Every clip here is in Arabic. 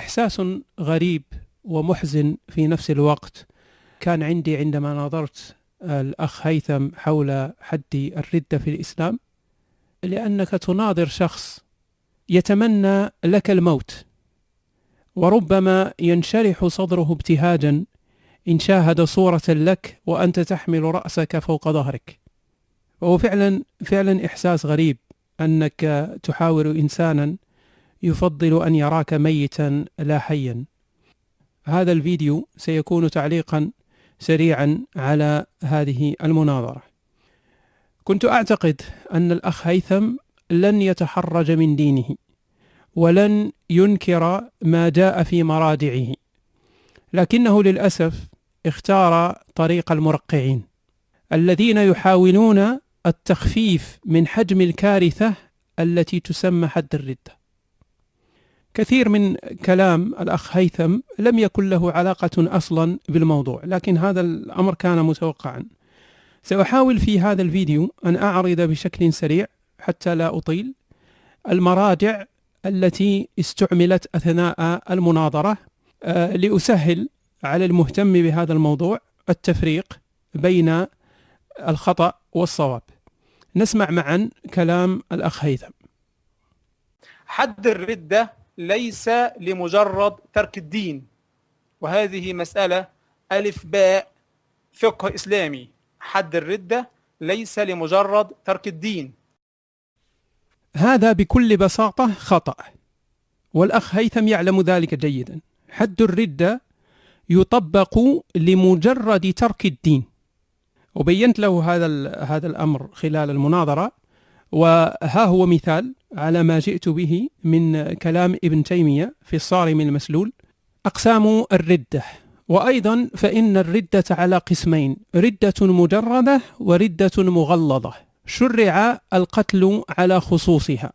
احساس غريب ومحزن في نفس الوقت كان عندي عندما ناظرت الاخ هيثم حول حد الرده في الاسلام لانك تناظر شخص يتمنى لك الموت وربما ينشرح صدره ابتهاجا ان شاهد صوره لك وانت تحمل راسك فوق ظهرك وهو فعلا فعلا احساس غريب انك تحاور انسانا يفضل أن يراك ميتا لا حيا هذا الفيديو سيكون تعليقا سريعا على هذه المناظرة كنت أعتقد أن الأخ هيثم لن يتحرج من دينه ولن ينكر ما جاء في مرادعه لكنه للأسف اختار طريق المرقعين الذين يحاولون التخفيف من حجم الكارثة التي تسمى حد الردة كثير من كلام الأخ هيثم لم يكن له علاقة أصلا بالموضوع لكن هذا الأمر كان متوقعا سأحاول في هذا الفيديو أن أعرض بشكل سريع حتى لا أطيل المراجع التي استعملت أثناء المناظرة آه، لأسهل على المهتم بهذا الموضوع التفريق بين الخطأ والصواب نسمع معا كلام الأخ هيثم حد الردة ليس لمجرد ترك الدين وهذه مسألة ألف باء فقه إسلامي حد الردة ليس لمجرد ترك الدين هذا بكل بساطة خطأ والأخ هيثم يعلم ذلك جيدا حد الردة يطبق لمجرد ترك الدين وبينت له هذا هذا الأمر خلال المناظرة وها هو مثال على ما جئت به من كلام ابن تيمية في الصارم المسلول أقسام الردة وأيضا فإن الردة على قسمين ردة مجردة وردة مغلظة شرع القتل على خصوصها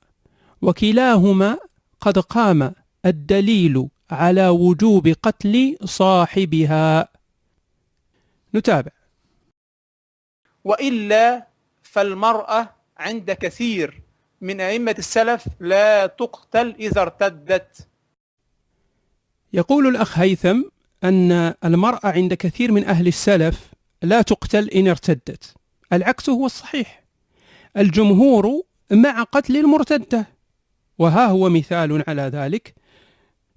وكلاهما قد قام الدليل على وجوب قتل صاحبها نتابع وإلا فالمرأة عند كثير من أئمة السلف لا تقتل إذا ارتدت يقول الأخ هيثم أن المرأة عند كثير من أهل السلف لا تقتل إن ارتدت العكس هو الصحيح الجمهور مع قتل المرتدة وها هو مثال على ذلك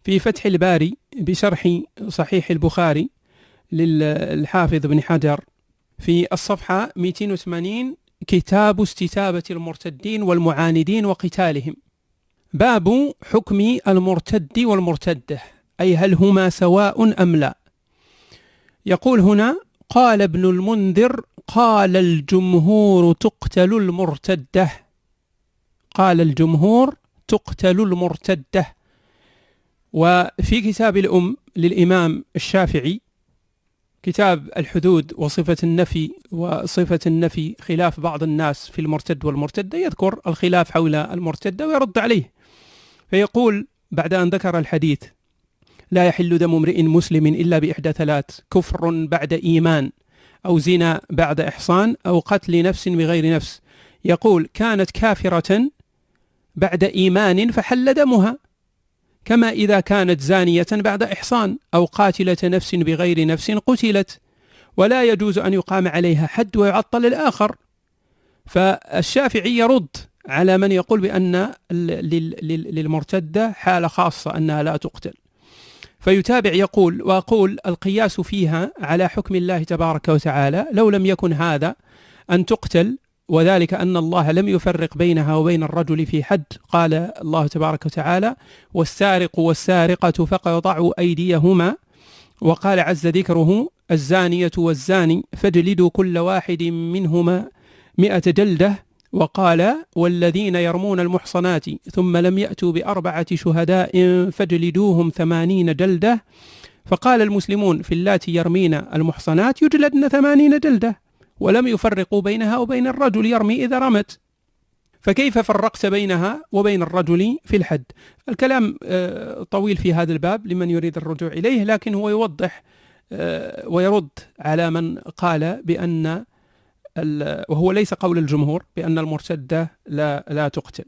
في فتح الباري بشرح صحيح البخاري للحافظ بن حجر في الصفحة 280 كتاب استتابة المرتدين والمعاندين وقتالهم باب حكم المرتد والمرتدة أي هل هما سواء أم لا يقول هنا قال ابن المنذر قال الجمهور تقتل المرتدة قال الجمهور تقتل المرتدة وفي كتاب الأم للإمام الشافعي كتاب الحدود وصفة النفي وصفة النفي خلاف بعض الناس في المرتد والمرتدة يذكر الخلاف حول المرتدة ويرد عليه فيقول بعد أن ذكر الحديث لا يحل دم امرئ مسلم إلا بإحدى ثلاث كفر بعد إيمان أو زنا بعد إحصان أو قتل نفس بغير نفس يقول كانت كافرة بعد إيمان فحل دمها كما إذا كانت زانية بعد إحصان أو قاتلة نفس بغير نفس قتلت ولا يجوز أن يقام عليها حد ويعطل الآخر فالشافعي يرد على من يقول بأن للمرتدة حالة خاصة أنها لا تقتل فيتابع يقول وأقول القياس فيها على حكم الله تبارك وتعالى لو لم يكن هذا أن تقتل وذلك أن الله لم يفرق بينها وبين الرجل في حد قال الله تبارك وتعالى والسارق والسارقة فقطعوا أيديهما وقال عز ذكره الزانية والزاني فاجلدوا كل واحد منهما مئة جلدة وقال والذين يرمون المحصنات ثم لم يأتوا بأربعة شهداء فاجلدوهم ثمانين جلدة فقال المسلمون في اللاتي يرمين المحصنات يجلدن ثمانين جلدة ولم يفرقوا بينها وبين الرجل يرمي إذا رمت فكيف فرقت بينها وبين الرجل في الحد الكلام آه، طويل في هذا الباب لمن يريد الرجوع إليه لكن هو يوضح آه، ويرد على من قال بأن وهو ليس قول الجمهور بأن المرتدة لا, لا تقتل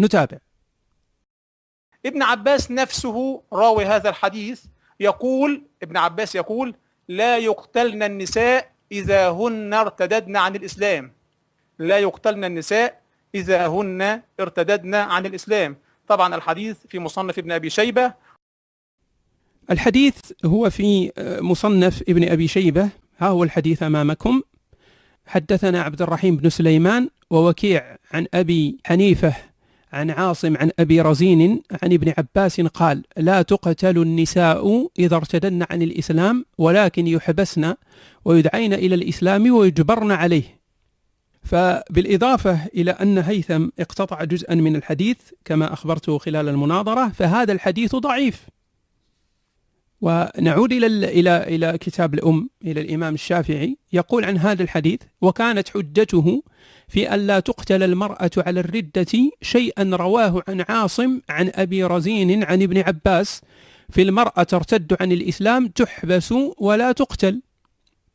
نتابع ابن عباس نفسه راوي هذا الحديث يقول ابن عباس يقول لا يقتلن النساء إذا هن ارتددن عن الإسلام لا يقتلن النساء إذا هن ارتددن عن الإسلام طبعا الحديث في مصنف ابن أبي شيبة الحديث هو في مصنف ابن أبي شيبة ها هو الحديث أمامكم حدثنا عبد الرحيم بن سليمان ووكيع عن أبي حنيفة عن عاصم عن أبي رزين عن ابن عباس قال لا تقتل النساء إذا ارتدن عن الإسلام ولكن يحبسن ويدعين إلى الإسلام ويجبرن عليه فبالإضافة إلى أن هيثم اقتطع جزءا من الحديث كما أخبرته خلال المناظرة فهذا الحديث ضعيف ونعود الى الى الى كتاب الام الى الامام الشافعي يقول عن هذا الحديث وكانت حجته في الا تقتل المراه على الرده شيئا رواه عن عاصم عن ابي رزين عن ابن عباس في المراه ترتد عن الاسلام تحبس ولا تقتل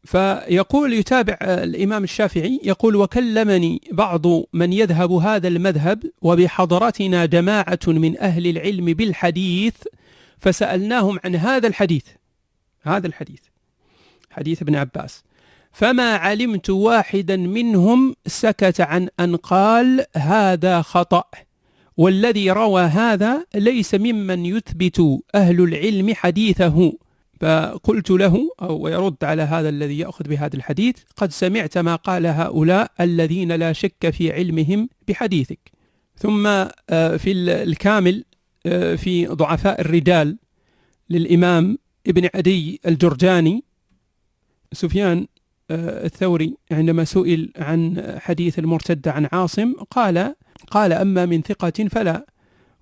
فيقول يتابع الامام الشافعي يقول وكلمني بعض من يذهب هذا المذهب وبحضرتنا جماعه من اهل العلم بالحديث فسألناهم عن هذا الحديث هذا الحديث حديث ابن عباس فما علمت واحدا منهم سكت عن أن قال هذا خطأ والذي روى هذا ليس ممن يثبت أهل العلم حديثه فقلت له أو يرد على هذا الذي يأخذ بهذا الحديث قد سمعت ما قال هؤلاء الذين لا شك في علمهم بحديثك ثم آه، في الكامل آه، في ضعفاء الرجال للإمام ابن عدي الجرجاني سفيان آه، الثوري عندما سئل عن حديث المرتد عن عاصم قال قال أما من ثقة فلا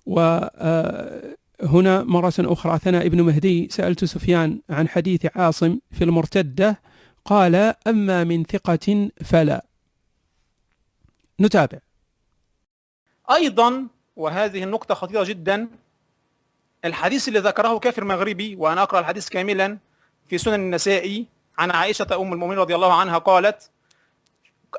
وهنا آه، مرة أخرى ثنى ابن مهدي سألت سفيان عن حديث عاصم في المرتدة قال أما من ثقة فلا نتابع أيضا وهذه النقطة خطيرة جدا الحديث اللي ذكره كافر مغربي وأنا أقرأ الحديث كاملا في سنن النسائي عن عائشة أم المؤمنين رضي الله عنها قالت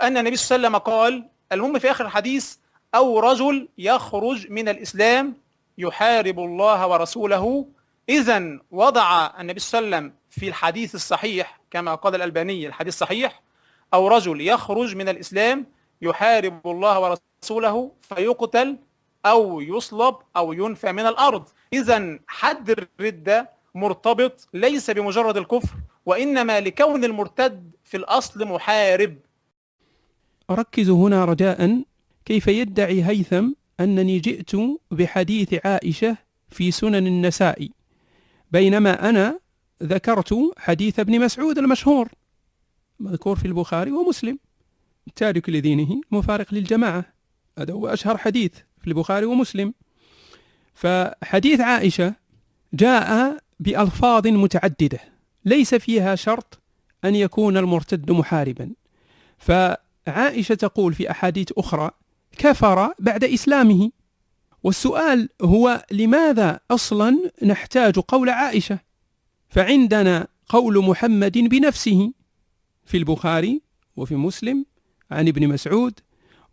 أن النبي صلى الله عليه وسلم قال المهم في آخر الحديث أو رجل يخرج من الإسلام يحارب الله ورسوله إذا وضع النبي صلى الله عليه وسلم في الحديث الصحيح كما قال الألباني الحديث صحيح أو رجل يخرج من الإسلام يحارب الله ورسوله فيقتل او يصلب او ينفى من الارض اذا حد الردة مرتبط ليس بمجرد الكفر وانما لكون المرتد في الاصل محارب أركز هنا رجاء كيف يدعي هيثم أنني جئت بحديث عائشة في سنن النساء بينما أنا ذكرت حديث ابن مسعود المشهور مذكور في البخاري ومسلم تارك لدينه مفارق للجماعة هذا هو أشهر حديث في البخاري ومسلم فحديث عائشة جاء بألفاظ متعددة ليس فيها شرط أن يكون المرتد محاربا فعائشة تقول في أحاديث أخرى كفر بعد إسلامه والسؤال هو لماذا أصلا نحتاج قول عائشة فعندنا قول محمد بنفسه في البخاري وفي مسلم عن ابن مسعود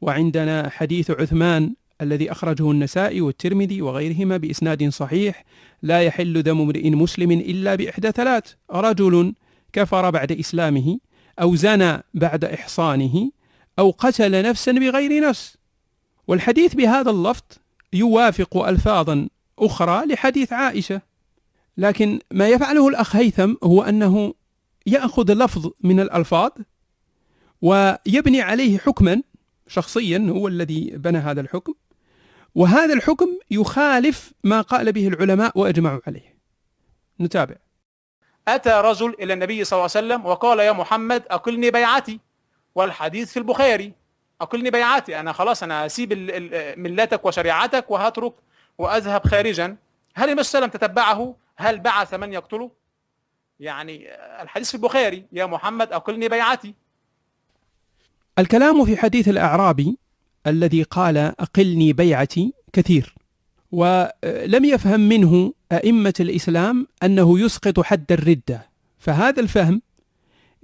وعندنا حديث عثمان الذي أخرجه النسائي والترمذي وغيرهما بإسناد صحيح لا يحل دم امرئ مسلم إلا بإحدى ثلاث رجل كفر بعد إسلامه أو زنى بعد إحصانه أو قتل نفسا بغير نفس والحديث بهذا اللفظ يوافق ألفاظا أخرى لحديث عائشة لكن ما يفعله الأخ هيثم هو أنه يأخذ لفظ من الألفاظ ويبني عليه حكما شخصيا هو الذي بنى هذا الحكم وهذا الحكم يخالف ما قال به العلماء واجمعوا عليه. نتابع. أتى رجل إلى النبي صلى الله عليه وسلم وقال يا محمد أقلني بيعتي والحديث في البخاري أقلني بيعتي أنا خلاص أنا هسيب ملتك وشريعتك وهترك وأذهب خارجا هل النبي صلى الله عليه وسلم تتبعه هل بعث من يقتله يعني الحديث في البخاري يا محمد أقلني بيعتي الكلام في حديث الأعرابي الذي قال أقلني بيعتي كثير ولم يفهم منه أئمة الإسلام أنه يسقط حد الردة فهذا الفهم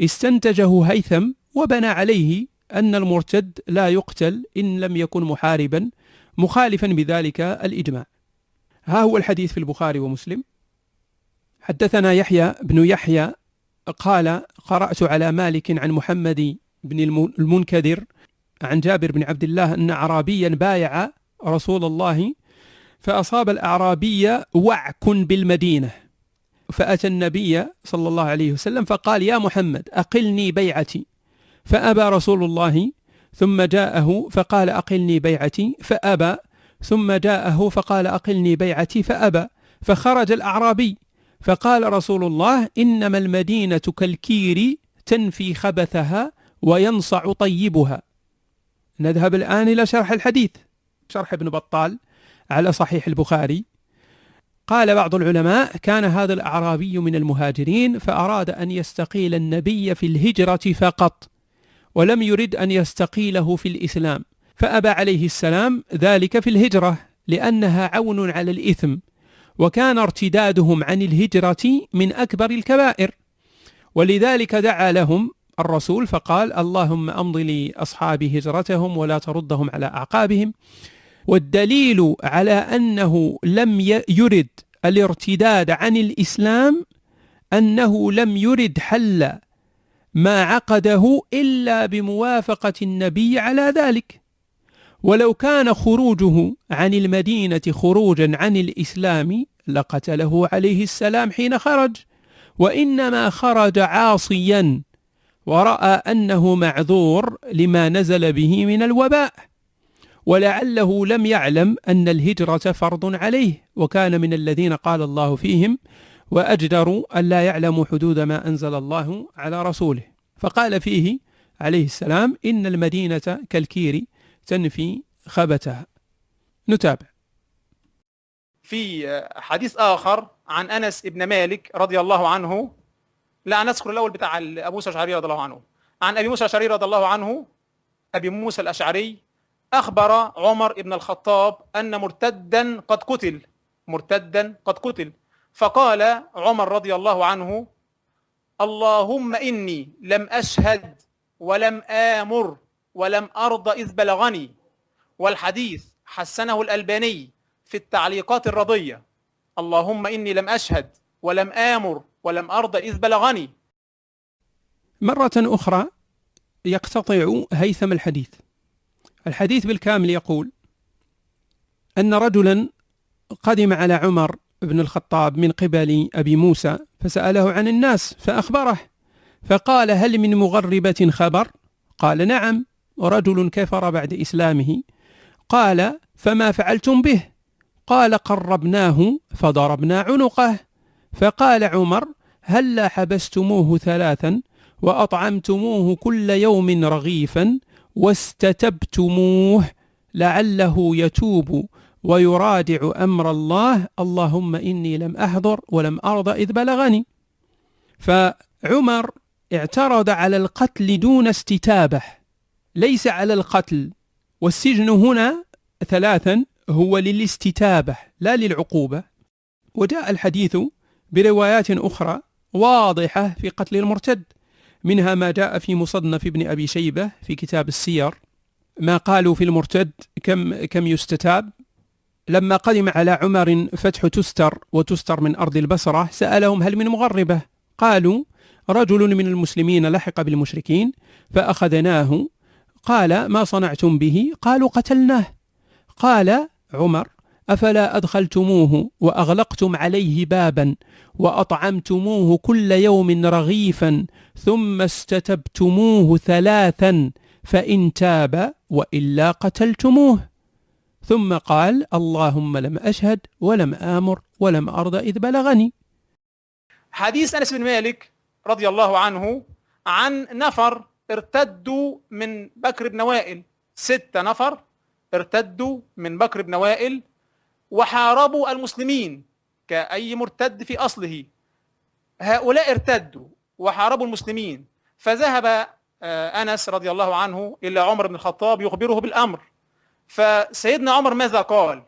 استنتجه هيثم وبنى عليه أن المرتد لا يقتل إن لم يكن محاربا مخالفا بذلك الإجماع ها هو الحديث في البخاري ومسلم حدثنا يحيى بن يحيى قال قرأت على مالك عن محمد بن المنكدر عن جابر بن عبد الله أن أعرابيا بايع رسول الله فأصاب الأعرابي وعك بالمدينة فأتى النبي صلى الله عليه وسلم فقال يا محمد أقلني بيعتي فأبى رسول الله ثم جاءه فقال أقلني بيعتي فأبى ثم جاءه فقال أقلني بيعتي فأبى فخرج الأعرابي فقال رسول الله إنما المدينة كالكير تنفي خبثها وينصع طيبها نذهب الآن إلى شرح الحديث شرح ابن بطال على صحيح البخاري قال بعض العلماء كان هذا الأعرابي من المهاجرين فأراد أن يستقيل النبي في الهجرة فقط ولم يرد أن يستقيله في الإسلام فأبى عليه السلام ذلك في الهجرة لأنها عون على الإثم وكان ارتدادهم عن الهجرة من أكبر الكبائر ولذلك دعا لهم الرسول فقال اللهم أمضي لأصحابي هجرتهم ولا تردهم على أعقابهم والدليل على أنه لم يرد الارتداد عن الإسلام أنه لم يرد حل ما عقده إلا بموافقة النبي على ذلك ولو كان خروجه عن المدينة خروجا عن الإسلام لقتله عليه السلام حين خرج وإنما خرج عاصيا ورأى أنه معذور لما نزل به من الوباء ولعله لم يعلم أن الهجرة فرض عليه وكان من الذين قال الله فيهم وأجدروا ألا يعلموا حدود ما أنزل الله على رسوله فقال فيه عليه السلام إن المدينة كالكير تنفي خبتها نتابع في حديث آخر عن أنس بن مالك رضي الله عنه لا انا اذكر الاول بتاع ابو موسى الاشعري رضي الله عنه عن ابي موسى الاشعري رضي الله عنه ابي موسى الاشعري اخبر عمر بن الخطاب ان مرتدا قد قتل مرتدا قد قتل فقال عمر رضي الله عنه اللهم اني لم اشهد ولم امر ولم ارض اذ بلغني والحديث حسنه الالباني في التعليقات الرضيه اللهم اني لم اشهد ولم امر ولم أرض إذ بلغني مرة أخرى يقتطع هيثم الحديث الحديث بالكامل يقول أن رجلا قدم على عمر بن الخطاب من قبل أبي موسى فسأله عن الناس فأخبره فقال هل من مغربة خبر؟ قال نعم رجل كفر بعد إسلامه قال فما فعلتم به؟ قال قربناه فضربنا عنقه فقال عمر هلا حبستموه ثلاثا وأطعمتموه كل يوم رغيفا واستتبتموه لعله يتوب ويرادع أمر الله اللهم إني لم أحضر ولم أرض إذ بلغني فعمر اعترض على القتل دون استتابة ليس على القتل والسجن هنا ثلاثا هو للاستتابة لا للعقوبة وجاء الحديث بروايات أخرى واضحة في قتل المرتد منها ما جاء في مصنف ابن أبي شيبة في كتاب السير ما قالوا في المرتد كم كم يستتاب لما قدم على عمر فتح تستر وتستر من أرض البصرة سألهم هل من مغربة قالوا رجل من المسلمين لحق بالمشركين فأخذناه قال ما صنعتم به قالوا قتلناه قال عمر أفلا أدخلتموه وأغلقتم عليه بابا وأطعمتموه كل يوم رغيفا ثم استتبتموه ثلاثا فإن تاب وإلا قتلتموه ثم قال اللهم لم أشهد ولم آمر ولم أرضى إذ بلغني حديث أنس بن مالك رضي الله عنه عن نفر ارتدوا من بكر بن وائل ستة نفر ارتدوا من بكر بن وائل وحاربوا المسلمين كأي مرتد في أصله هؤلاء ارتدوا وحاربوا المسلمين فذهب آه، أنس رضي الله عنه إلى عمر بن الخطاب يخبره بالأمر فسيدنا عمر ماذا قال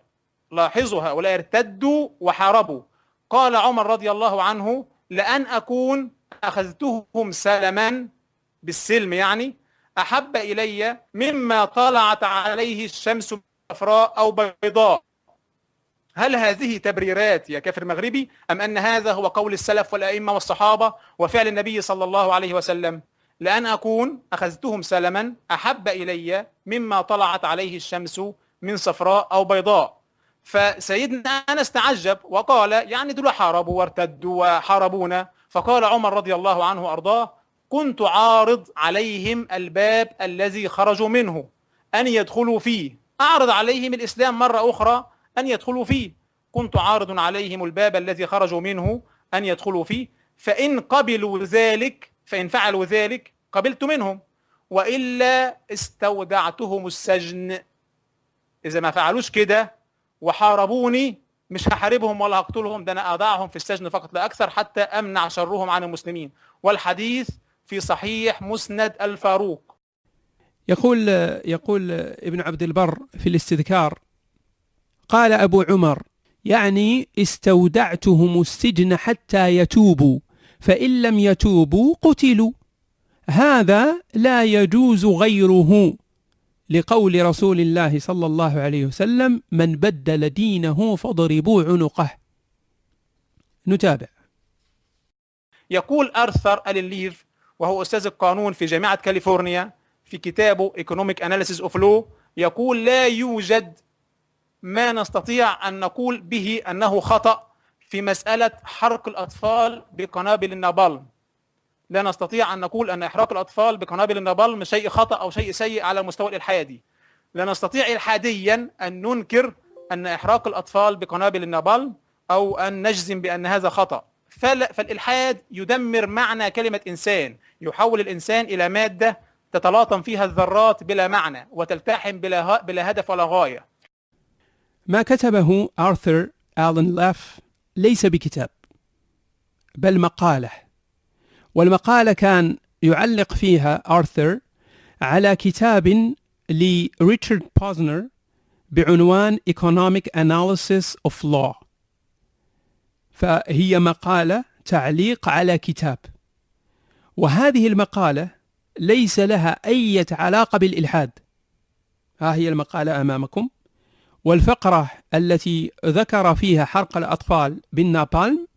لاحظوا هؤلاء ارتدوا وحاربوا قال عمر رضي الله عنه لأن أكون أخذتهم سلما بالسلم يعني أحب إلي مما طلعت عليه الشمس صفراء أو بيضاء هل هذه تبريرات يا كافر مغربي أم أن هذا هو قول السلف والأئمة والصحابة وفعل النبي صلى الله عليه وسلم لأن أكون أخذتهم سلما أحب إلي مما طلعت عليه الشمس من صفراء أو بيضاء فسيدنا أنس تعجب وقال يعني دول حاربوا وارتدوا وحاربونا فقال عمر رضي الله عنه أرضاه كنت عارض عليهم الباب الذي خرجوا منه أن يدخلوا فيه أعرض عليهم الإسلام مرة أخرى أن يدخلوا فيه كنت عارض عليهم الباب الذي خرجوا منه أن يدخلوا فيه فإن قبلوا ذلك فإن فعلوا ذلك قبلت منهم وإلا استودعتهم السجن إذا ما فعلوش كده وحاربوني مش هحاربهم ولا هقتلهم ده أنا أضعهم في السجن فقط لا أكثر حتى أمنع شرهم عن المسلمين والحديث في صحيح مسند الفاروق يقول يقول ابن عبد البر في الاستذكار قال أبو عمر يعني استودعتهم السجن حتى يتوبوا فإن لم يتوبوا قتلوا هذا لا يجوز غيره لقول رسول الله صلى الله عليه وسلم من بدل دينه فاضربوا عنقه نتابع يقول أرثر ألين وهو أستاذ القانون في جامعة كاليفورنيا في كتابه Economic Analysis of Law يقول لا يوجد ما نستطيع أن نقول به أنه خطأ في مسألة حرق الأطفال بقنابل النابالم لا نستطيع أن نقول أن إحراق الأطفال بقنابل النابالم شيء خطأ أو شيء سيء على المستوى الإلحادي لا نستطيع إلحاديا أن ننكر أن إحراق الأطفال بقنابل النابالم أو أن نجزم بأن هذا خطأ فالإلحاد يدمر معنى كلمة إنسان يحول الإنسان إلى مادة تتلاطم فيها الذرات بلا معنى وتلتحم بلا هدف ولا غاية ما كتبه آرثر آلن لاف ليس بكتاب بل مقالة والمقالة كان يعلق فيها آرثر على كتاب لريتشارد بوزنر بعنوان Economic Analysis of Law فهي مقالة تعليق على كتاب وهذه المقالة ليس لها أي علاقة بالإلحاد ها هي المقالة أمامكم والفقرة التي ذكر فيها حرق الأطفال بالنابالم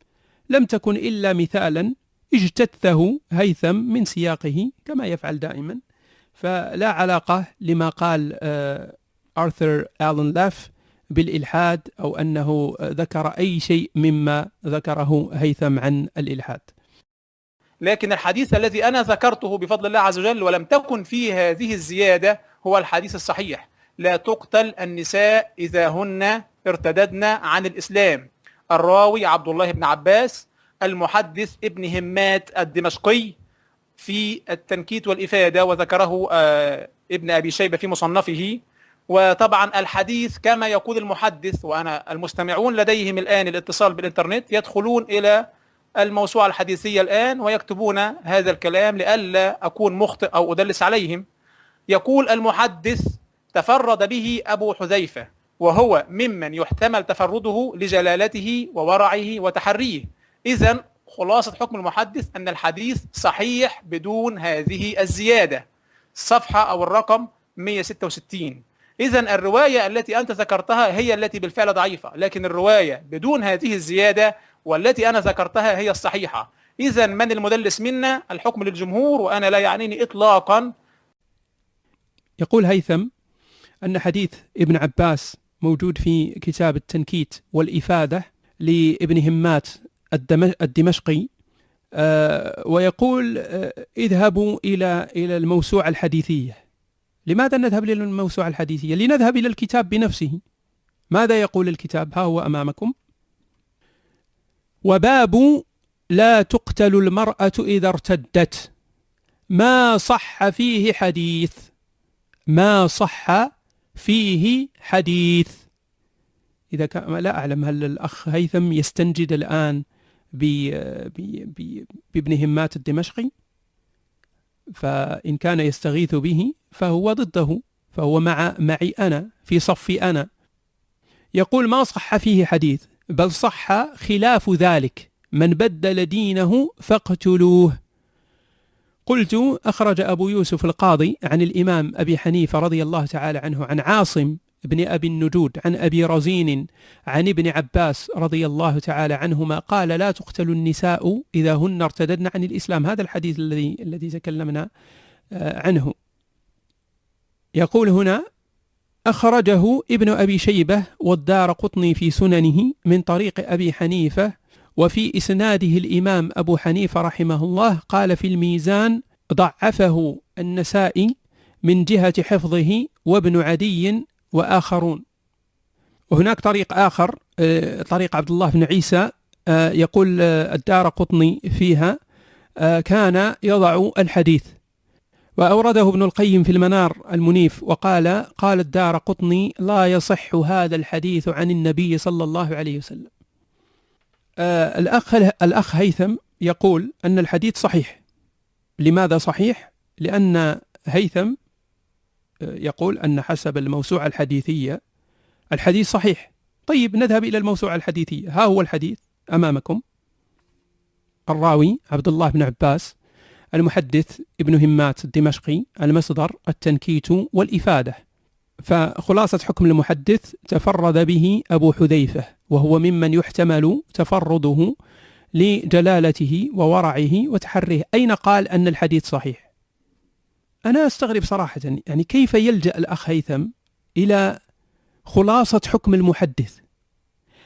لم تكن إلا مثالا اجتثه هيثم من سياقه كما يفعل دائما فلا علاقة لما قال آه، آرثر آلن لاف بالإلحاد أو أنه ذكر أي شيء مما ذكره هيثم عن الإلحاد لكن الحديث الذي أنا ذكرته بفضل الله عز وجل ولم تكن فيه هذه الزيادة هو الحديث الصحيح لا تقتل النساء إذا هن ارتددن عن الإسلام الراوي عبد الله بن عباس المحدث ابن همات الدمشقي في التنكيت والإفادة وذكره آه، ابن أبي شيبة في مصنفه وطبعا الحديث كما يقول المحدث وأنا المستمعون لديهم الآن الاتصال بالإنترنت يدخلون إلى الموسوعة الحديثية الآن ويكتبون هذا الكلام لئلا أكون مخطئ أو أدلس عليهم يقول المحدث تفرد به أبو حذيفة وهو ممن يحتمل تفرده لجلالته وورعه وتحريه إذا خلاصة حكم المحدث أن الحديث صحيح بدون هذه الزيادة الصفحة أو الرقم 166 إذا الرواية التي أنت ذكرتها هي التي بالفعل ضعيفة لكن الرواية بدون هذه الزيادة والتي أنا ذكرتها هي الصحيحة إذا من المدلس منا الحكم للجمهور وأنا لا يعنيني إطلاقا يقول هيثم أن حديث ابن عباس موجود في كتاب التنكيت والإفادة لابن همات الدمشقي آه، ويقول آه، اذهبوا إلى إلى الموسوعة الحديثية لماذا نذهب إلى الموسوعة الحديثية؟ لنذهب إلى الكتاب بنفسه ماذا يقول الكتاب؟ ها هو أمامكم وباب لا تقتل المرأة إذا ارتدت ما صح فيه حديث ما صح فيه حديث إذا كان لا أعلم هل الأخ هيثم يستنجد الآن بابن همات الدمشقي فإن كان يستغيث به فهو ضده فهو مع معي أنا في صفي أنا يقول ما صح فيه حديث بل صح خلاف ذلك من بدل دينه فاقتلوه قلت أخرج أبو يوسف القاضي عن الإمام أبي حنيفة رضي الله تعالى عنه عن عاصم بن أبي النجود عن أبي رزين عن ابن عباس رضي الله تعالى عنهما قال لا تقتل النساء إذا هن ارتددن عن الإسلام هذا الحديث الذي الذي تكلمنا آه، عنه يقول هنا أخرجه ابن أبي شيبة والدار قطني في سننه من طريق أبي حنيفة وفي إسناده الإمام أبو حنيفة رحمه الله قال في الميزان ضعفه النسائي من جهة حفظه وابن عدي وآخرون وهناك طريق آخر آه، طريق عبد الله بن عيسى آه، يقول آه، الدار قطني فيها كان يضع الحديث وأورده ابن القيم في المنار المنيف وقال قال الدار قطني لا يصح هذا الحديث عن النبي صلى الله عليه وسلم آه، الأخ, الأخ هيثم يقول أن الحديث صحيح لماذا صحيح؟ لأن هيثم آه، يقول أن حسب الموسوعة الحديثية الحديث صحيح طيب نذهب إلى الموسوعة الحديثية ها هو الحديث أمامكم الراوي عبد الله بن عباس المحدث ابن همات الدمشقي المصدر التنكيت والإفادة فخلاصة حكم المحدث تفرد به أبو حذيفة وهو ممن يحتمل تفرده لجلالته وورعه وتحريه أين قال أن الحديث صحيح أنا أستغرب صراحة يعني كيف يلجأ الأخ هيثم إلى خلاصة حكم المحدث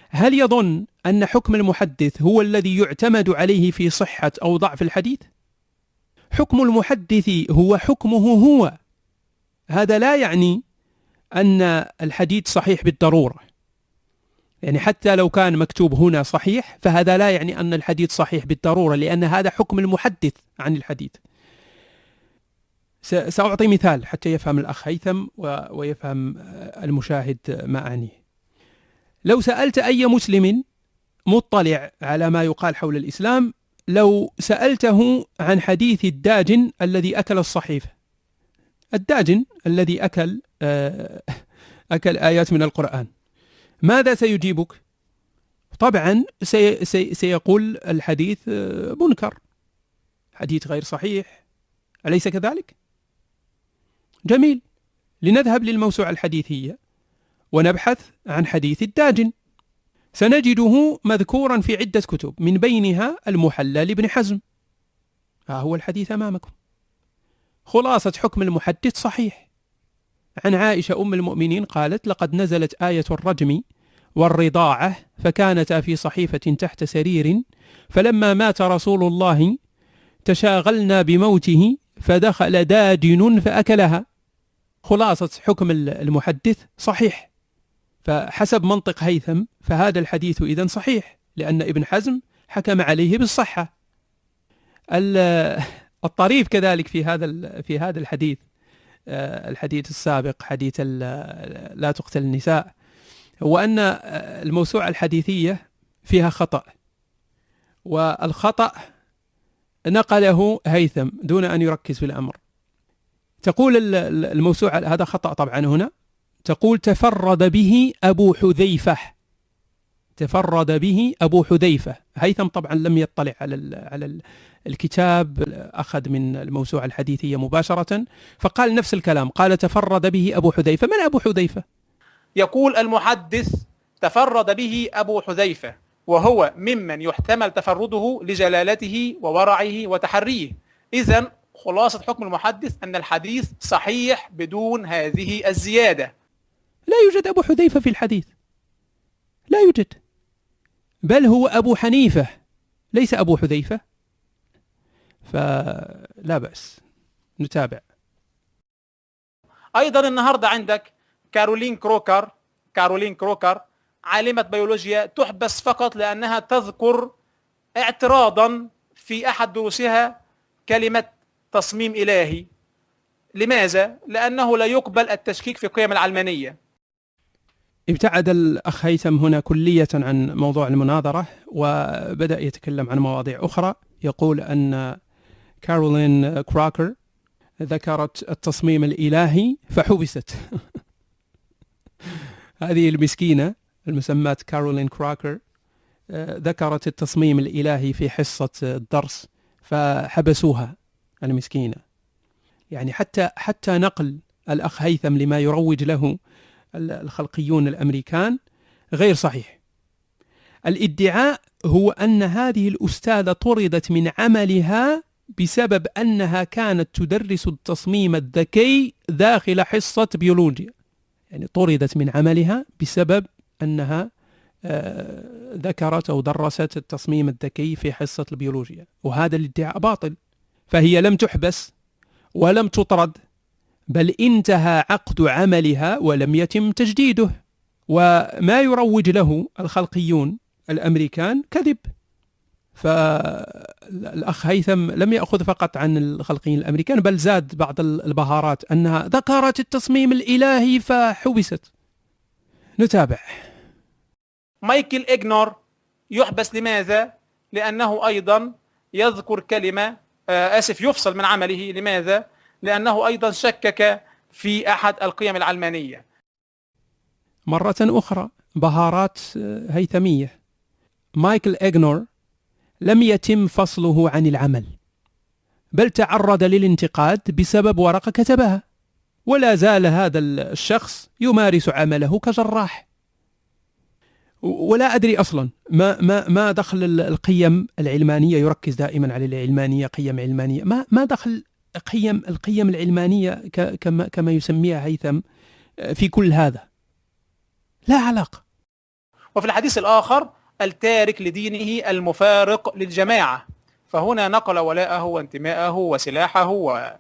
هل يظن أن حكم المحدث هو الذي يعتمد عليه في صحة أو ضعف الحديث حكم المحدث هو حكمه هو هذا لا يعني أن الحديث صحيح بالضرورة يعني حتى لو كان مكتوب هنا صحيح فهذا لا يعني أن الحديث صحيح بالضرورة لأن هذا حكم المحدث عن الحديث سأعطي مثال حتى يفهم الأخ هيثم ويفهم المشاهد ما أعنيه لو سألت أي مسلم مطلع على ما يقال حول الإسلام لو سألته عن حديث الداجن الذي أكل الصحيفة الداجن الذي أكل آه، أكل آيات من القرآن ماذا سيجيبك طبعا سي سي سيقول الحديث آه، منكر حديث غير صحيح أليس كذلك جميل لنذهب للموسوعة الحديثية ونبحث عن حديث الداجن سنجده مذكورا في عدة كتب من بينها المحلى لابن حزم ها هو الحديث أمامكم خلاصة حكم المحدث صحيح عن عائشة أم المؤمنين قالت لقد نزلت آية الرجم والرضاعة فكانتا في صحيفة تحت سرير فلما مات رسول الله تشاغلنا بموته فدخل داجن فأكلها خلاصة حكم المحدث صحيح فحسب منطق هيثم فهذا الحديث إذا صحيح لأن ابن حزم حكم عليه بالصحة الطريف كذلك في هذا في هذا الحديث آه، الحديث السابق حديث لا تقتل النساء هو أن آه، الموسوعة الحديثية فيها خطأ والخطأ نقله هيثم دون أن يركز في الأمر تقول الموسوعة هذا خطأ طبعا هنا تقول تفرد به أبو حذيفة تفرد به أبو حذيفة هيثم طبعا لم يطلع على على الكتاب أخذ من الموسوعة الحديثية مباشرة فقال نفس الكلام قال تفرد به أبو حذيفة من أبو حذيفة يقول المحدث تفرد به أبو حذيفة وهو ممن يحتمل تفرده لجلالته وورعه وتحريه إذا خلاصة حكم المحدث أن الحديث صحيح بدون هذه الزيادة لا يوجد أبو حذيفة في الحديث لا يوجد بل هو أبو حنيفة ليس أبو حذيفة فلا بأس نتابع أيضا النهاردة عندك كارولين كروكر كارولين كروكر عالمة بيولوجيا تحبس فقط لأنها تذكر اعتراضا في أحد دروسها كلمة تصميم إلهي لماذا؟ لأنه لا يقبل التشكيك في قيم العلمانية ابتعد الأخ هيثم هنا كلية عن موضوع المناظرة وبدأ يتكلم عن مواضيع أخرى يقول أن كارولين كراكر ذكرت التصميم الإلهي فحبست هذه المسكينة المسماة كارولين آه، كراكر ذكرت التصميم الإلهي في حصة الدرس فحبسوها المسكينة يعني حتى حتى نقل الأخ هيثم لما يروج له الخلقيون الأمريكان غير صحيح الادعاء هو أن هذه الأستاذة طردت من عملها بسبب أنها كانت تدرس التصميم الذكي داخل حصة بيولوجيا يعني طردت من عملها بسبب أنها آه، ذكرت أو درست التصميم الذكي في حصة البيولوجيا وهذا الادعاء باطل فهي لم تحبس ولم تطرد بل انتهى عقد عملها ولم يتم تجديده وما يروج له الخلقيون الأمريكان كذب فالاخ هيثم لم ياخذ فقط عن الخلقيين الامريكان بل زاد بعض البهارات انها ذكرت التصميم الالهي فحبست نتابع مايكل اجنور يحبس لماذا لانه ايضا يذكر كلمه آه، اسف يفصل من عمله لماذا لانه ايضا شكك في احد القيم العلمانيه مره اخرى بهارات آه، هيثميه مايكل اجنور لم يتم فصله عن العمل بل تعرض للانتقاد بسبب ورقة كتبها ولا زال هذا الشخص يمارس عمله كجراح ولا أدري أصلا ما, ما, ما دخل القيم العلمانية يركز دائما على العلمانية قيم علمانية ما, ما دخل قيم القيم العلمانية كما, كما يسميها هيثم آه، في كل هذا لا علاقة وفي الحديث الآخر التارك لدينه المفارق للجماعة فهنا نقل ولاءه وانتماءه وسلاحه و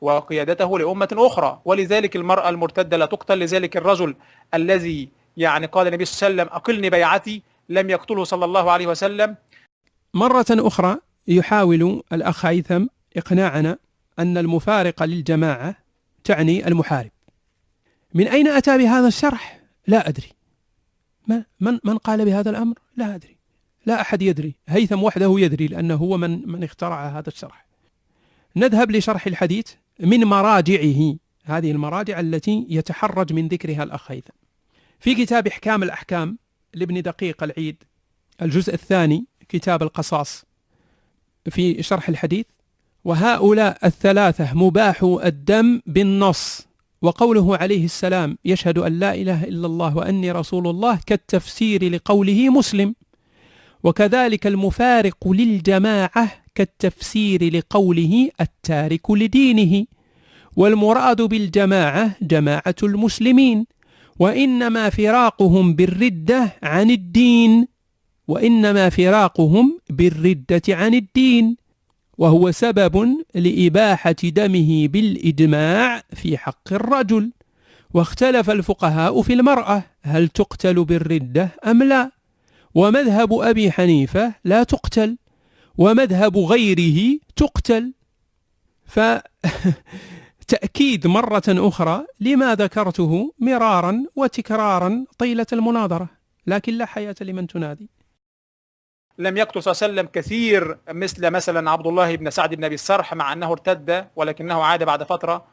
وقيادته لأمة أخرى ولذلك المرأة المرتدة لا تقتل لذلك الرجل الذي يعني قال النبي صلى الله عليه وسلم أقلني بيعتي لم يقتله صلى الله عليه وسلم مرة أخرى يحاول الأخ هيثم إقناعنا أن المفارقة للجماعة تعني المحارب من أين أتى بهذا الشرح؟ لا أدري ما من, من قال بهذا الأمر؟ لا أدري لا أحد يدري هيثم وحده يدري لأنه هو من, من اخترع هذا الشرح نذهب لشرح الحديث من مراجعه هذه المراجع التي يتحرج من ذكرها الأخ هيثم في كتاب إحكام الأحكام لابن دقيق العيد الجزء الثاني كتاب القصاص في شرح الحديث وهؤلاء الثلاثة مباح الدم بالنص وقوله عليه السلام يشهد أن لا إله إلا الله وأني رسول الله كالتفسير لقوله مسلم وكذلك المفارق للجماعة كالتفسير لقوله التارك لدينه والمراد بالجماعة جماعة المسلمين وإنما فراقهم بالردة عن الدين وإنما فراقهم بالردة عن الدين وهو سبب لإباحة دمه بالإجماع في حق الرجل واختلف الفقهاء في المرأة هل تقتل بالردة أم لا ومذهب أبي حنيفة لا تقتل ومذهب غيره تقتل فتأكيد مرة أخرى لما ذكرته مرارا وتكرارا طيلة المناظرة لكن لا حياة لمن تنادي لم يقتل صلى الله عليه وسلم كثير مثل مثلا عبد الله بن سعد بن ابي السرح مع انه ارتد ولكنه عاد بعد فتره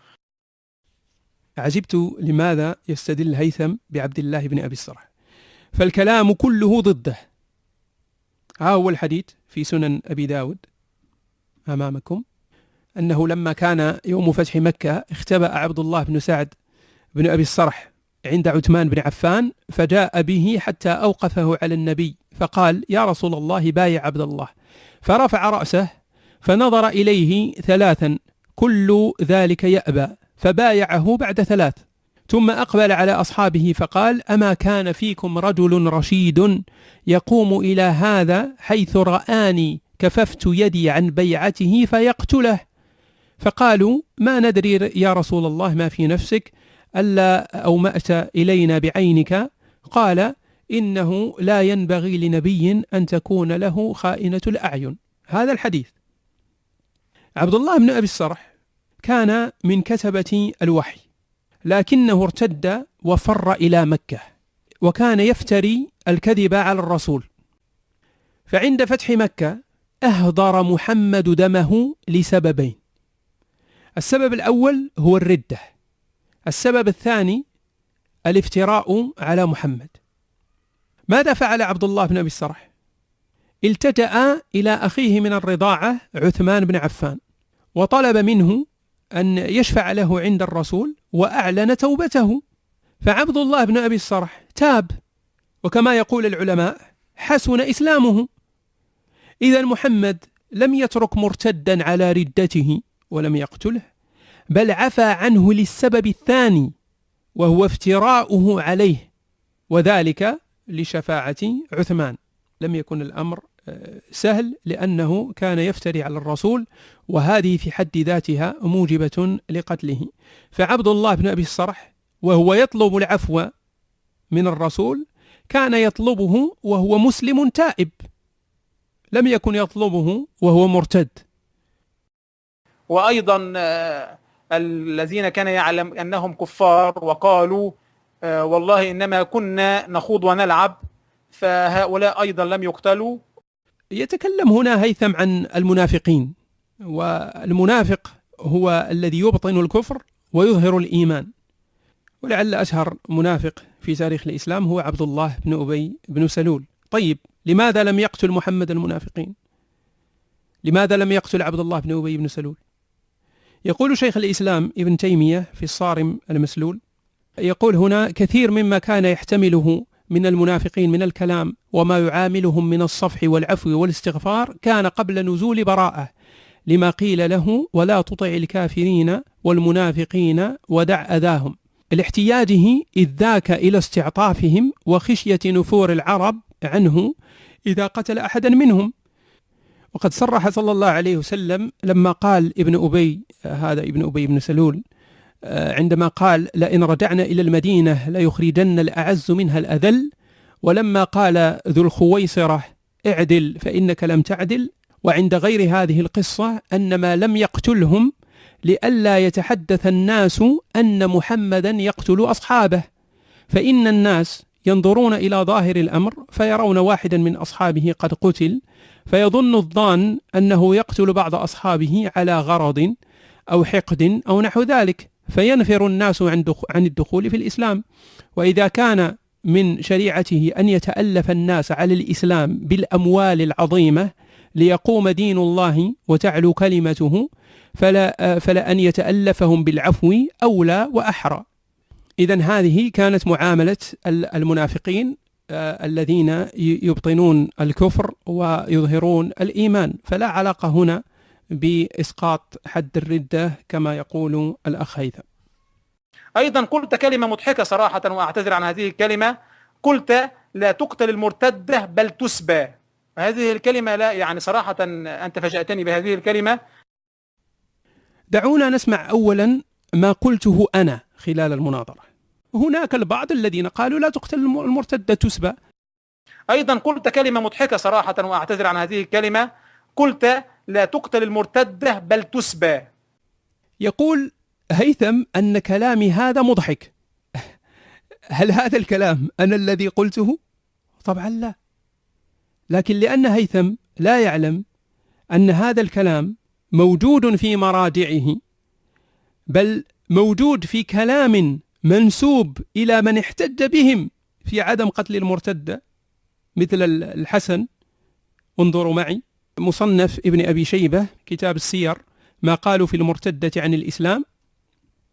عجبت لماذا يستدل هيثم بعبد الله بن ابي السرح فالكلام كله ضده ها هو الحديث في سنن ابي داود امامكم انه لما كان يوم فتح مكه اختبأ عبد الله بن سعد بن ابي السرح عند عثمان بن عفان فجاء به حتى اوقفه على النبي فقال يا رسول الله بايع عبد الله فرفع رأسه فنظر إليه ثلاثا كل ذلك يأبى فبايعه بعد ثلاث ثم أقبل على أصحابه فقال أما كان فيكم رجل رشيد يقوم إلى هذا حيث رآني كففت يدي عن بيعته فيقتله فقالوا ما ندري يا رسول الله ما في نفسك ألا أومأت إلينا بعينك قال إنه لا ينبغي لنبي أن تكون له خائنة الأعين هذا الحديث عبد الله بن أبي الصرح كان من كتبة الوحي لكنه ارتد وفر إلى مكة وكان يفتري الكذب على الرسول فعند فتح مكة أهدر محمد دمه لسببين السبب الأول هو الردة السبب الثاني الافتراء على محمد ماذا فعل عبد الله بن أبي السرح التجأ إلى أخيه من الرضاعة عثمان بن عفان وطلب منه أن يشفع له عند الرسول وأعلن توبته فعبد الله بن أبي السرح تاب وكما يقول العلماء حسن إسلامه إذا محمد لم يترك مرتدا على ردته ولم يقتله بل عفى عنه للسبب الثاني وهو افتراؤه عليه وذلك لشفاعة عثمان لم يكن الأمر آه، سهل لأنه كان يفتري على الرسول وهذه في حد ذاتها موجبة لقتله فعبد الله بن أبي الصرح وهو يطلب العفو من الرسول كان يطلبه وهو مسلم تائب لم يكن يطلبه وهو مرتد وأيضا آه، الذين كان يعلم أنهم كفار وقالوا آه، والله إنما كنا نخوض ونلعب فهؤلاء أيضا لم يقتلوا يتكلم هنا هيثم عن المنافقين والمنافق هو الذي يبطن الكفر ويظهر الإيمان ولعل أشهر منافق في تاريخ الإسلام هو عبد الله بن أبي بن سلول طيب لماذا لم يقتل محمد المنافقين لماذا لم يقتل عبد الله بن أبي بن سلول يقول شيخ الإسلام ابن تيمية في الصارم المسلول يقول هنا كثير مما كان يحتمله من المنافقين من الكلام وما يعاملهم من الصفح والعفو والاستغفار كان قبل نزول براءه لما قيل له ولا تطع الكافرين والمنافقين ودع اذاهم لاحتياجه اذ ذاك الى استعطافهم وخشيه نفور العرب عنه اذا قتل احدا منهم وقد صرح صلى الله عليه وسلم لما قال ابن ابي هذا ابن ابي بن سلول آه، عندما قال لئن رجعنا إلى المدينة ليخرجن الأعز منها الأذل ولما قال ذو الخويصرة اعدل فإنك لم تعدل وعند غير هذه القصة أن ما لم يقتلهم لئلا يتحدث الناس أن محمدا يقتل أصحابه فإن الناس ينظرون إلى ظاهر الأمر فيرون واحدا من أصحابه قد قتل فيظن الظان أنه يقتل بعض أصحابه على غرض أو حقد أو نحو ذلك فينفر الناس عن الدخول في الإسلام وإذا كان من شريعته أن يتألف الناس على الإسلام بالأموال العظيمة ليقوم دين الله وتعلو كلمته فلا, فلا أن يتألفهم بالعفو أولى وأحرى إذا هذه كانت معاملة المنافقين آه، الذين يبطنون الكفر ويظهرون الإيمان فلا علاقة هنا بإسقاط حد الردة كما يقول الأخ هيثم أيضا قلت كلمة مضحكة صراحة وأعتذر عن هذه الكلمة قلت لا تقتل المرتدة بل تسبى هذه الكلمة لا يعني صراحة أنت فاجأتني بهذه الكلمة دعونا نسمع أولا ما قلته أنا خلال المناظرة هناك البعض الذين قالوا لا تقتل المرتدة تسبى أيضا قلت كلمة مضحكة صراحة وأعتذر عن هذه الكلمة قلت لا تقتل المرتدة بل تسبى يقول هيثم أن كلامي هذا مضحك هل هذا الكلام أنا الذي قلته؟ طبعا لا لكن لأن هيثم لا يعلم أن هذا الكلام موجود في مراجعه بل موجود في كلام منسوب إلى من احتج بهم في عدم قتل المرتدة مثل الحسن انظروا معي مصنف ابن أبي شيبة كتاب السير ما قالوا في المرتدة عن الإسلام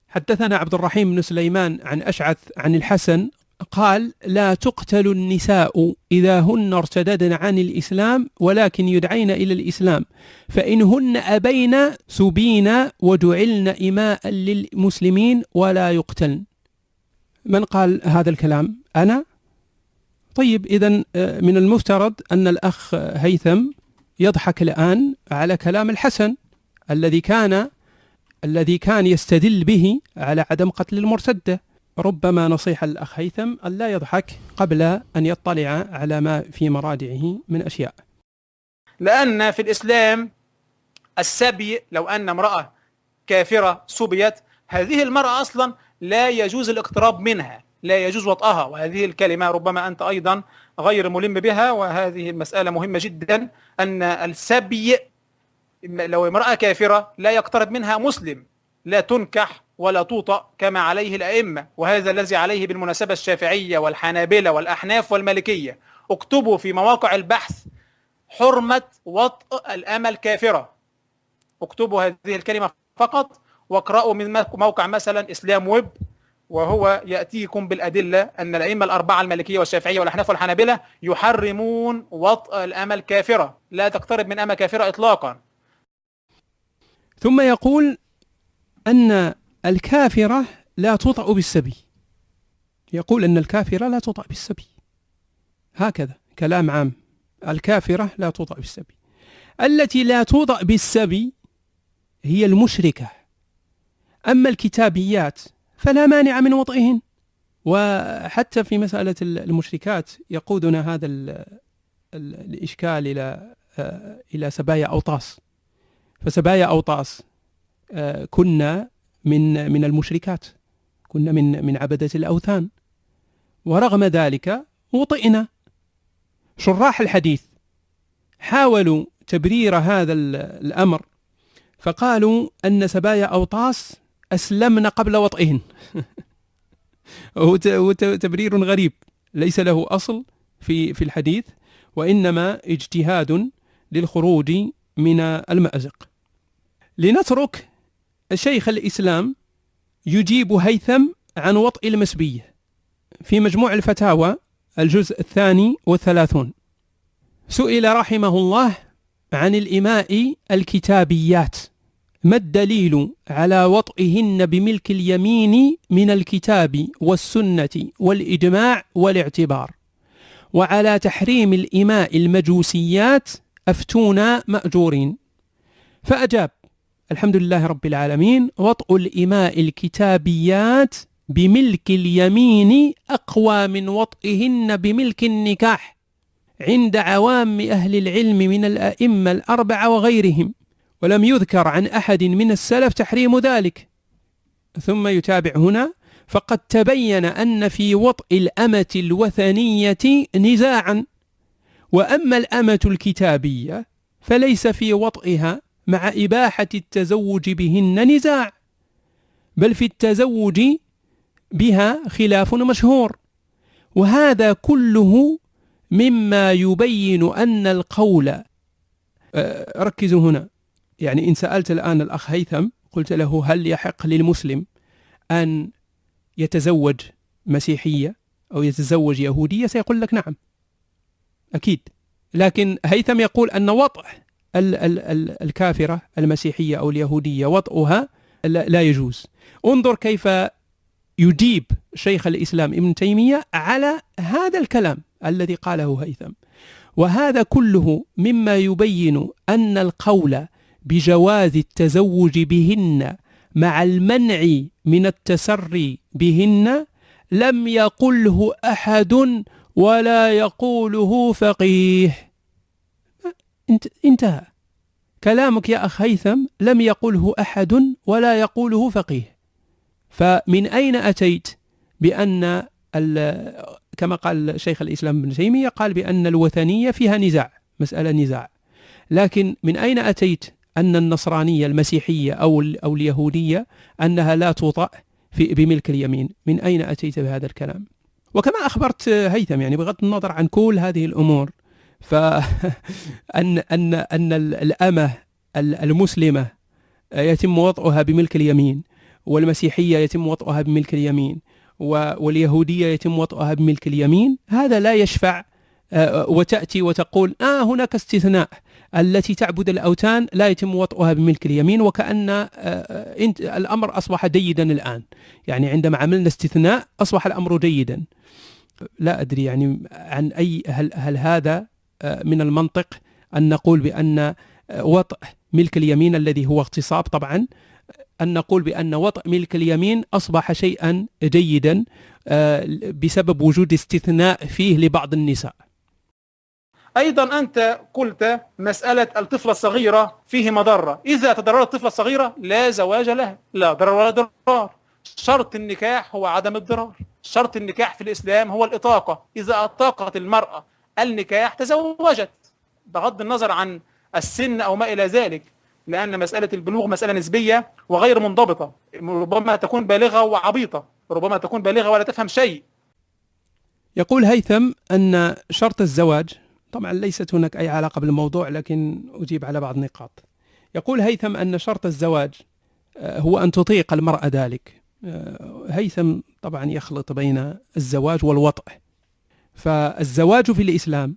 حدثنا عبد الرحيم بن سليمان عن أشعث عن الحسن قال لا تقتل النساء إذا هن ارتددن عن الإسلام ولكن يدعين إلى الإسلام فإن هن أبين سبين وجعلن إماء للمسلمين ولا يقتلن من قال هذا الكلام أنا طيب إذا آه، من المفترض أن الأخ هيثم يضحك الآن على كلام الحسن الذي كان الذي كان يستدل به على عدم قتل المرتدة ربما نصيح الأخ هيثم ألا يضحك قبل أن يطلع على ما في مرادعه من أشياء لأن في الإسلام السبي لو أن امرأة كافرة سبيت هذه المرأة أصلا لا يجوز الاقتراب منها لا يجوز وطئها وهذه الكلمة ربما أنت أيضا غير ملم بها وهذه المسألة مهمة جدا أن السبي لو امرأة كافرة لا يقترب منها مسلم لا تنكح ولا توطأ كما عليه الأئمة وهذا الذي عليه بالمناسبة الشافعية والحنابلة والأحناف والمالكية اكتبوا في مواقع البحث حرمة وطء الأمة الكافرة اكتبوا هذه الكلمة فقط واقرأوا من موقع مثلا إسلام ويب وهو يأتيكم بالأدلة أن الأئمة الأربعة المالكية والشافعية والأحناف والحنابلة يحرمون وطء الأمة الكافرة لا تقترب من أمة كافرة إطلاقا ثم يقول أن الكافرة لا تطأ بالسبي يقول أن الكافرة لا تطأ بالسبي هكذا كلام عام الكافرة لا تطأ بالسبي التي لا تطأ بالسبي هي المشركة أما الكتابيات فلا مانع من وطئهن وحتى في مسألة المشركات يقودنا هذا الـ الـ الإشكال إلى آه، إلى سبايا أوطاس فسبايا أوطاس آه، كنا من من المشركات كنا من من عبدة الأوثان ورغم ذلك وطئنا شراح الحديث حاولوا تبرير هذا الأمر فقالوا أن سبايا أوطاس أسلمن قبل وطئهن هو تبرير غريب ليس له أصل في في الحديث وإنما اجتهاد للخروج من المأزق لنترك شيخ الإسلام يجيب هيثم عن وطئ المسبية في مجموع الفتاوى الجزء الثاني والثلاثون سئل رحمه الله عن الإماء الكتابيات ما الدليل على وطئهن بملك اليمين من الكتاب والسنة والإجماع والاعتبار وعلى تحريم الإماء المجوسيات أفتونا مأجورين فأجاب الحمد لله رب العالمين وطء الإماء الكتابيات بملك اليمين أقوى من وطئهن بملك النكاح عند عوام أهل العلم من الأئمة الأربعة وغيرهم ولم يذكر عن أحد من السلف تحريم ذلك ثم يتابع هنا فقد تبين أن في وطء الأمة الوثنية نزاعا وأما الأمة الكتابية فليس في وطئها مع إباحة التزوج بهن نزاع بل في التزوج بها خلاف مشهور وهذا كله مما يبين أن القول آه، ركزوا هنا يعني إن سألت الآن الأخ هيثم قلت له هل يحق للمسلم أن يتزوج مسيحية أو يتزوج يهودية سيقول لك نعم أكيد لكن هيثم يقول أن وطء ال ال ال الكافرة المسيحية أو اليهودية وطئها لا يجوز انظر كيف يجيب شيخ الإسلام ابن تيمية على هذا الكلام الذي قاله هيثم وهذا كله مما يبين أن القول بجواز التزوج بهن مع المنع من التسري بهن لم يقله أحد ولا يقوله فقيه انتهى كلامك يا أخ هيثم لم يقله أحد ولا يقوله فقيه فمن أين أتيت بأن كما قال شيخ الإسلام ابن تيمية قال بأن الوثنية فيها نزاع مسألة نزاع لكن من أين أتيت أن النصرانية المسيحية أو أو اليهودية أنها لا توطأ في بملك اليمين من أين أتيت بهذا الكلام وكما أخبرت هيثم يعني بغض النظر عن كل هذه الأمور فأن أن أن الأمة المسلمة يتم وطئها بملك اليمين والمسيحية يتم وطئها بملك اليمين واليهودية يتم وطئها بملك اليمين هذا لا يشفع آه، وتأتي وتقول آه هناك استثناء التي تعبد الأوثان لا يتم وطئها بملك اليمين وكأن آه، آه، الأمر أصبح جيدا الآن يعني عندما عملنا استثناء أصبح الأمر جيدا لا أدري يعني عن أي هل, هل هذا آه، من المنطق أن نقول بأن وطئ ملك اليمين الذي هو اغتصاب طبعا أن نقول بأن وطئ ملك اليمين أصبح شيئا جيدا بسبب وجود استثناء فيه لبعض النساء أيضا أنت قلت مسألة الطفلة الصغيرة فيه مضرة إذا تضررت الطفلة الصغيرة لا زواج لها لا ضرر ولا ضرار شرط النكاح هو عدم الضرار شرط النكاح في الإسلام هو الإطاقة إذا أطاقت المرأة النكاح تزوجت بغض النظر عن السن أو ما إلى ذلك لأن مسألة البلوغ مسألة نسبية وغير منضبطة ربما تكون بالغة وعبيطة ربما تكون بالغة ولا تفهم شيء يقول هيثم أن شرط الزواج طبعا ليست هناك أي علاقة بالموضوع لكن أجيب على بعض النقاط يقول هيثم أن شرط الزواج آه، هو أن تطيق المرأة ذلك آه، هيثم طبعا يخلط بين الزواج والوطء فالزواج في الإسلام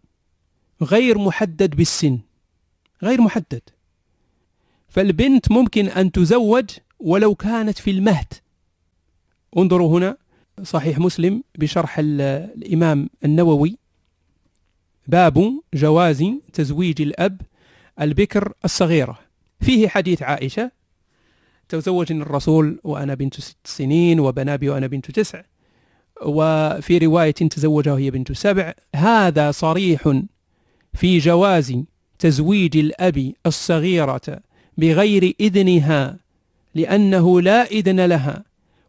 غير محدد بالسن غير محدد فالبنت ممكن أن تزوج ولو كانت في المهد انظروا هنا صحيح مسلم بشرح الإمام النووي باب جواز تزويج الأب البكر الصغيرة فيه حديث عائشة تزوجني الرسول وأنا بنت ست سنين وبنابي وأنا بنت تسع وفي رواية تزوجها وهي بنت سبع هذا صريح في جواز تزويج الأب الصغيرة بغير إذنها لأنه لا إذن لها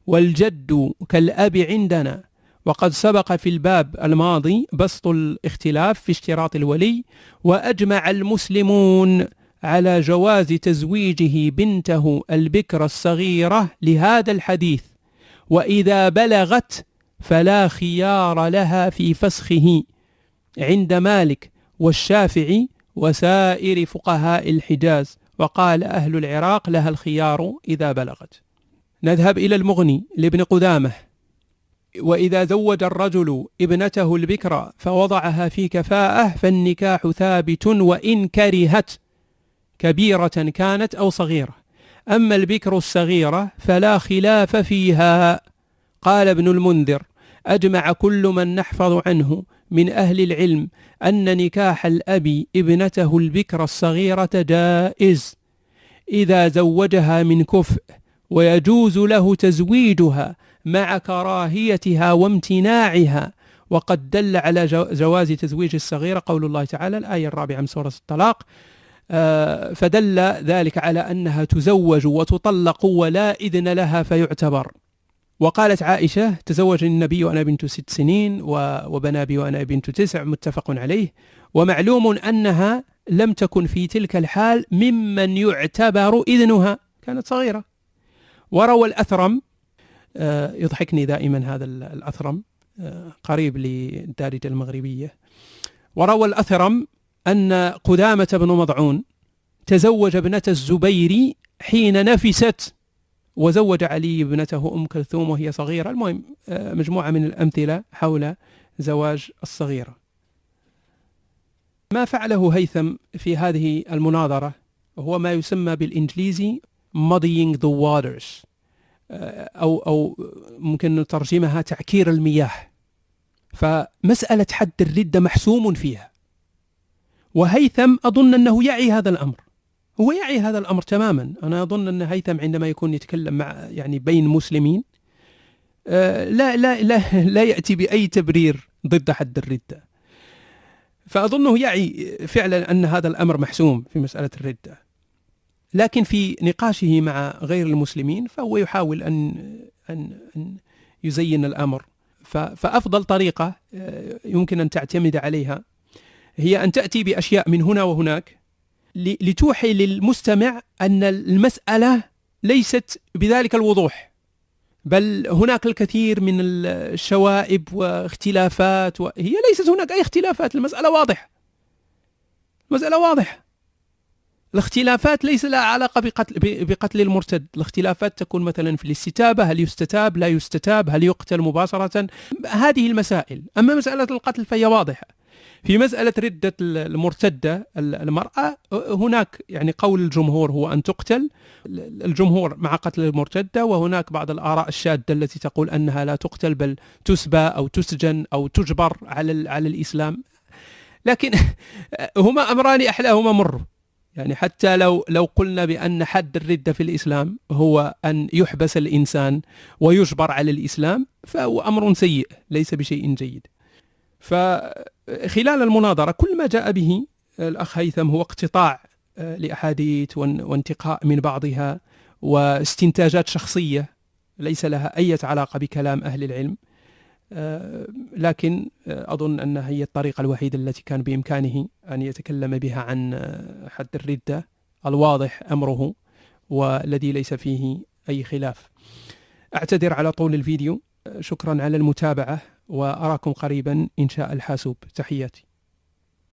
والجد كالأب عندنا وقد سبق في الباب الماضي بسط الاختلاف في اشتراط الولي وأجمع المسلمون على جواز تزويجه بنته البكرة الصغيرة لهذا الحديث وإذا بلغت فلا خيار لها في فسخه عند مالك والشافعي وسائر فقهاء الحجاز وقال أهل العراق لها الخيار إذا بلغت نذهب إلى المغني لابن قدامه وإذا زوج الرجل ابنته البكرة فوضعها في كفاءة فالنكاح ثابت وإن كرهت كبيرة كانت أو صغيرة أما البكر الصغيرة فلا خلاف فيها قال ابن المنذر أجمع كل من نحفظ عنه من أهل العلم أن نكاح الأب ابنته البكر الصغيرة جائز إذا زوجها من كفء ويجوز له تزويجها مع كراهيتها وامتناعها وقد دل على جواز تزويج الصغيرة قول الله تعالى الآية الرابعة من سورة الطلاق آه، فدل ذلك على أنها تزوج وتطلق ولا إذن لها فيعتبر وقالت عائشة تزوج النبي وأنا بنت ست سنين وبنا بي وأنا بنت تسع متفق عليه ومعلوم أنها لم تكن في تلك الحال ممن يعتبر إذنها كانت صغيرة وروى الأثرم آه، يضحكني دائما هذا الأثرم آه، قريب للدارجة المغربية وروى الأثرم أن قدامة بن مضعون تزوج ابنة الزبير حين نفست وزوج علي ابنته أم كلثوم وهي صغيرة المهم آه، مجموعة من الأمثلة حول زواج الصغيرة ما فعله هيثم في هذه المناظرة هو ما يسمى بالإنجليزي muddying the waters او او ممكن نترجمها تعكير المياه فمساله حد الرده محسوم فيها وهيثم اظن انه يعي هذا الامر هو يعي هذا الامر تماما انا اظن ان هيثم عندما يكون يتكلم مع يعني بين مسلمين آه، لا لا لا لا ياتي باي تبرير ضد حد الرده فاظنه يعي فعلا ان هذا الامر محسوم في مساله الرده لكن في نقاشه مع غير المسلمين فهو يحاول أن, أن, أن يزين الأمر فأفضل طريقة آه، يمكن أن تعتمد عليها هي أن تأتي بأشياء من هنا وهناك لتوحي للمستمع أن المسألة ليست بذلك الوضوح بل هناك الكثير من الشوائب واختلافات و... هي ليست هناك أي اختلافات المسألة واضحة المسألة واضحة الاختلافات ليس لها علاقة بقتل, بقتل المرتد الاختلافات تكون مثلا في الاستتابة هل يستتاب لا يستتاب هل يقتل مباشرة هذه المسائل أما مسألة القتل فهي واضحة في مسألة ردة المرتدة المرأة هناك يعني قول الجمهور هو أن تقتل الجمهور مع قتل المرتدة وهناك بعض الآراء الشاذة التي تقول أنها لا تقتل بل تسبى أو تسجن أو تجبر على على الإسلام لكن هما أمران أحلاهما مر يعني حتى لو لو قلنا بان حد الرده في الاسلام هو ان يحبس الانسان ويجبر على الاسلام فهو امر سيء ليس بشيء جيد. فخلال المناظره كل ما جاء به الاخ هيثم هو اقتطاع آه، لاحاديث وانتقاء من بعضها واستنتاجات شخصيه ليس لها اي علاقه بكلام اهل العلم. آه، لكن آه، أظن أنها هي الطريقة الوحيدة التي كان بإمكانه أن يتكلم بها عن آه، حد الردة الواضح أمره والذي ليس فيه أي خلاف أعتذر على طول الفيديو شكرا على المتابعة وأراكم قريبا إن شاء الحاسوب تحياتي